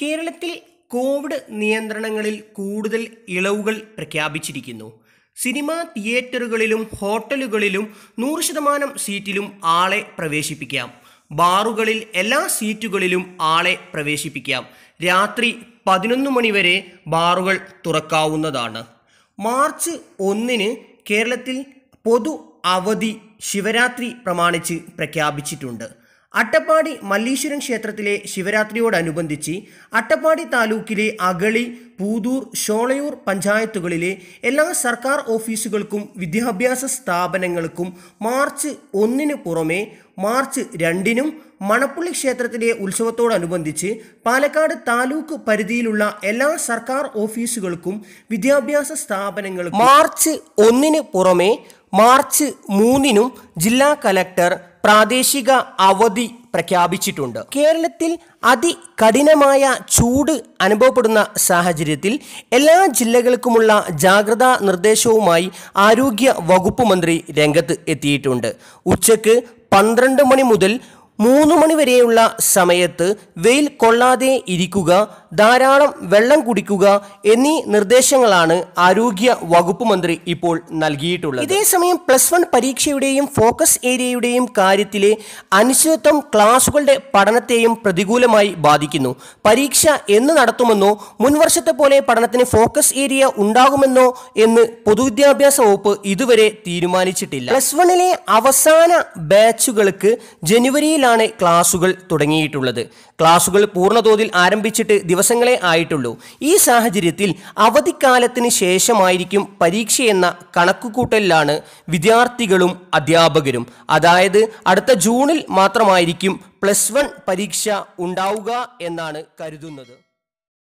കേരളത്തിൽ കോവിഡ് നിയന്ത്രണങ്ങളിൽ കൂടുതൽ ഇളവുകൾ പ്രഖ്യാപിച്ചിരിക്കുന്നു സിനിമാ തിയേറ്ററുകളിലും ഹോട്ടലുകളിലും നൂറ് ശതമാനം സീറ്റിലും ആളെ പ്രവേശിപ്പിക്കാം ബാറുകളിൽ എല്ലാ സീറ്റുകളിലും ആളെ പ്രവേശിപ്പിക്കാം രാത്രി പതിനൊന്ന് മണിവരെ ബാറുകൾ തുറക്കാവുന്നതാണ് മാർച്ച് ഒന്നിന് കേരളത്തിൽ പൊതു അവധി ശിവരാത്രി പ്രമാണിച്ച് പ്രഖ്യാപിച്ചിട്ടുണ്ട് അട്ടപ്പാടി മല്ലീശ്വരൻ ക്ഷേത്രത്തിലെ ശിവരാത്രിയോടനുബന്ധിച്ച് അട്ടപ്പാടി താലൂക്കിലെ അഗളി പൂതൂർ ഷോളയൂർ പഞ്ചായത്തുകളിലെ എല്ലാ സർക്കാർ ഓഫീസുകൾക്കും വിദ്യാഭ്യാസ സ്ഥാപനങ്ങൾക്കും മാർച്ച് ഒന്നിന് പുറമെ മാർച്ച് രണ്ടിനും മണപ്പുള്ളി ക്ഷേത്രത്തിലെ ഉത്സവത്തോടനുബന്ധിച്ച് പാലക്കാട് താലൂക്ക് പരിധിയിലുള്ള എല്ലാ സർക്കാർ ഓഫീസുകൾക്കും വിദ്യാഭ്യാസ സ്ഥാപനങ്ങൾക്കും മാർച്ച് ഒന്നിന് പുറമെ മാർച്ച് മൂന്നിനും ജില്ലാ കലക്ടർ പ്രാദേശിക അവധി പ്രഖ്യാപിച്ചിട്ടുണ്ട് കേരളത്തിൽ അതികഠിനമായ ചൂട് അനുഭവപ്പെടുന്ന സാഹചര്യത്തിൽ എല്ലാ ജില്ലകൾക്കുമുള്ള ജാഗ്രതാ നിർദ്ദേശവുമായി ആരോഗ്യ വകുപ്പ് മന്ത്രി രംഗത്ത് എത്തിയിട്ടുണ്ട് ഉച്ചയ്ക്ക് പന്ത്രണ്ട് മണി മുതൽ മൂന്ന് മണിവരെയുള്ള സമയത്ത് വെയിൽ കൊള്ളാതെ ഇരിക്കുക ധാരാളം വെള്ളം കുടിക്കുക എന്നീ നിർദ്ദേശങ്ങളാണ് ആരോഗ്യ വകുപ്പ് മന്ത്രി ഇപ്പോൾ നൽകിയിട്ടുള്ളത് ഇതേസമയം പ്ലസ് വൺ പരീക്ഷയുടെയും ഫോക്കസ് ഏരിയയുടെയും കാര്യത്തിലെ അനിശ്ചിതത്വം ക്ലാസുകളുടെ പഠനത്തെയും പ്രതികൂലമായി ബാധിക്കുന്നു പരീക്ഷ എന്ന് നടത്തുമെന്നോ മുൻവർഷത്തെ പോലെ പഠനത്തിന് ഫോക്കസ് ഏരിയ ഉണ്ടാകുമെന്നോ എന്ന് പൊതുവിദ്യാഭ്യാസ വകുപ്പ് ഇതുവരെ തീരുമാനിച്ചിട്ടില്ല പ്ലസ് വണ്ണിലെ അവസാന ബാച്ചുകൾക്ക് ജനുവരിയിൽ ഓൺലൈനിലാണ് ക്ലാസുകൾ തുടങ്ങിയിട്ടുള്ളത് ക്ലാസുകൾ പൂർണ്ണതോതിൽ ആരംഭിച്ചിട്ട് ദിവസങ്ങളെ ആയിട്ടുള്ളൂ ഈ സാഹചര്യത്തിൽ അവധിക്കാലത്തിന് ശേഷമായിരിക്കും പരീക്ഷയെന്ന കണക്കുകൂട്ടലിലാണ് വിദ്യാർത്ഥികളും അധ്യാപകരും അതായത് അടുത്ത ജൂണിൽ മാത്രമായിരിക്കും പ്ലസ് വൺ പരീക്ഷ ഉണ്ടാവുക എന്നാണ് കരുതുന്നത്